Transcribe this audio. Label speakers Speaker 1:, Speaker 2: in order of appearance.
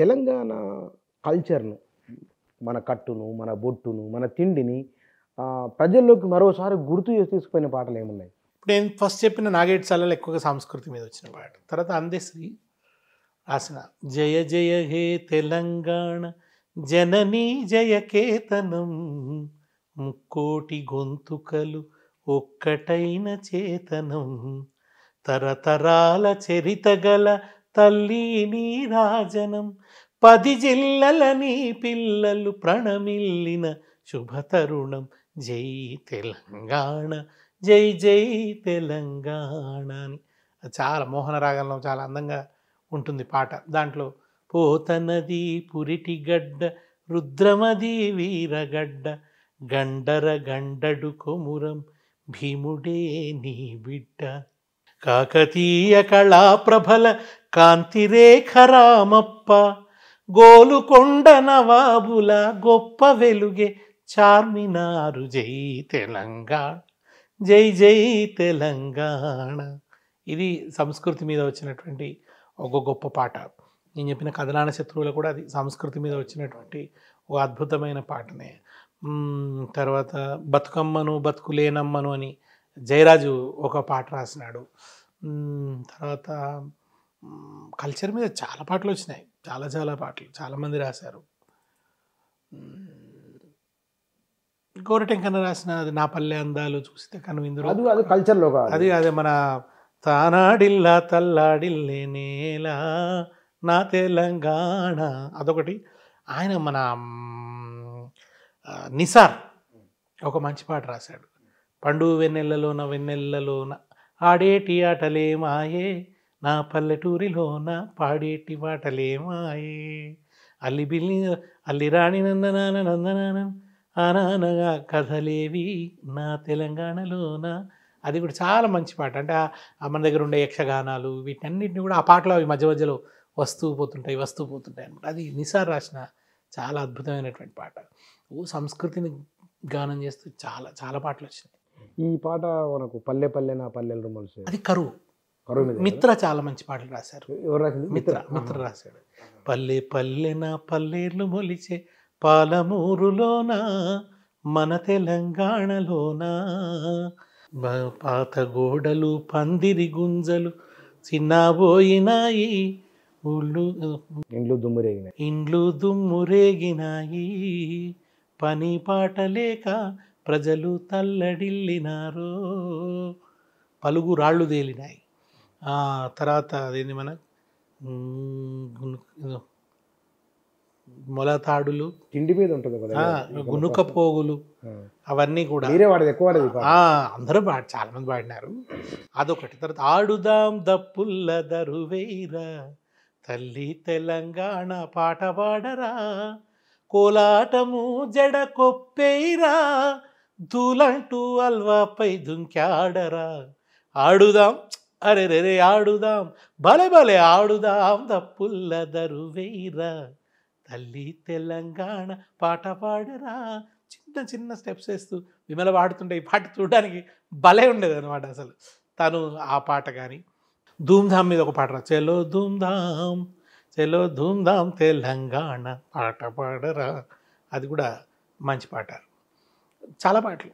Speaker 1: తెలంగాణ కల్చర్ను మన కట్టును మన బొట్టును మన తిండిని ప్రజల్లోకి మరోసారి గుర్తు చేసి తీసుకుపోయిన పాటలు ఏమున్నాయి ఇప్పుడు నేను ఫస్ట్ చెప్పిన నాగేడ్సాలలో ఎక్కువగా సంస్కృతి మీద వచ్చిన పాట తర్వాత అందేశ్రీ రాసిన జయ జయ హే తెలంగాణ జననీ జయకేతనం ముక్కోటి గొంతుకలు ఒక్కటైన చేతనం తరతరాల చరిత గల తల్లి నీ రాజనం పది జిల్లల నీ పిల్లలు ప్రణమిల్లిన శుభతరుణం జై తెలంగాణ జై జై తెలంగాణ అని చాలా మోహన రాగంలో చాలా అందంగా ఉంటుంది పాట దాంట్లో పోతనది పురిటి గడ్డ రుద్రమది వీరగడ్డ గండర గండడు కొమురం భీముడే నీ బిడ్డ కాకతీయ కళాప్రభల కాంతిరేఖ రామప్ప గోలుకొండ నవాబుల గొప్ప వెలుగే చార్మినారు జై తెలంగాణ జై జై తెలంగాణ ఇది సంస్కృతి మీద వచ్చినటువంటి ఒక గొప్ప పాట నేను చెప్పిన కథలాన శత్రువులు కూడా అది సంస్కృతి మీద వచ్చినటువంటి ఒక అద్భుతమైన పాటనే తర్వాత బతుకమ్మను బతుకులేనమ్మను అని జయరాజు ఒక పాట రాసినాడు తర్వాత కల్చర్ మీద చాలా పాటలు వచ్చినాయి చాలా చాలా పాటలు చాలామంది రాశారు గోరటెంకన్న రాసిన అది నా పల్లె అందాలు చూస్తే కను ఇందులో అది అది కల్చర్లో అది అదే మన తానాడిల్లా తల్లాడిల్లే నేల నా తెలంగాణ అదొకటి ఆయన మన నిసార్ ఒక మంచి పాట రాశాడు పండు వెన్నెళ్ళలోన వెన్నెళ్ళలోన ఆడేటి ఆటలే మాయే నా పల్లెటూరిలోన పాడేటి వాటలే మాయే అల్లి బిల్లి అల్లి రాణి నందనాన నందనాన ఆనానగా కథలేవి నా నా అది కూడా చాలా మంచి పాట అంటే ఆ మన దగ్గర ఉండే యక్షగానాలు వీటన్నిటిని కూడా ఆ పాటలు అవి మధ్య మధ్యలో వస్తూ పోతుంటాయి వస్తూ పోతుంటాయి అనమాట అది నిసార్ రాసిన చాలా అద్భుతమైనటువంటి పాట ఓ సంస్కృతిని గానం చేస్తూ చాలా చాలా పాటలు వచ్చినాయి ఈ పాట మనకు పల్లె పల్లె నా పల్లెలు మనసు అది కరువు కరువు మిత్ర చాలా మంచి పాటలు రాశారు ఎవరు రాసింది మిత్ర మిత్ర రాశాడు పల్లె పల్లె నా పల్లెలు మొలిచే పాలమూరులోనా మన తెలంగాణలోనా పాత గోడలు పందిరి గుంజలు చిన్నబోయినాయి ఊళ్ళు ఇండ్లు దుమ్మురేగినాయి ఇండ్లు దుమ్మురేగినాయి పని పాట లేక ప్రజలు తల్లడిల్లినారో పలుగు రాళ్ళు తేలినాయి తర్వాత అదేంది మన మొలతాడులు తిండి మీద ఉంటుంది గునుక పోగులు అవన్నీ కూడా అందరూ పాడు చాలా మంది పాడినారు అదొకటి తర్వాత ఆడుదాం దప్పుల్ల దరువేరా తల్లి తెలంగాణ పాట పాడరా కోలాటము జడ కొప్పేరా దూలంటూ అల్వాపై దుంకాడరా ఆడుదాం అరే రే ఆడుదాం భలే భలే ఆడుదాం తప్పుల్ల దరువేరా తల్లి తెలంగాణ పాట పాడరా చిన్న చిన్న స్టెప్స్ వేస్తూ విమల పాడుతుంటే ఈ పాట చూడడానికి భలే ఉండేది అనమాట అసలు తను ఆ పాట కానీ ధూమ్ధామ్ మీద ఒక పాట రా చెలో ధూమ్ధామ్ చెలో ధూమ్ధామ్ తెలంగాణ పాట పాడరా అది కూడా మంచి పాట చాలా పాటలు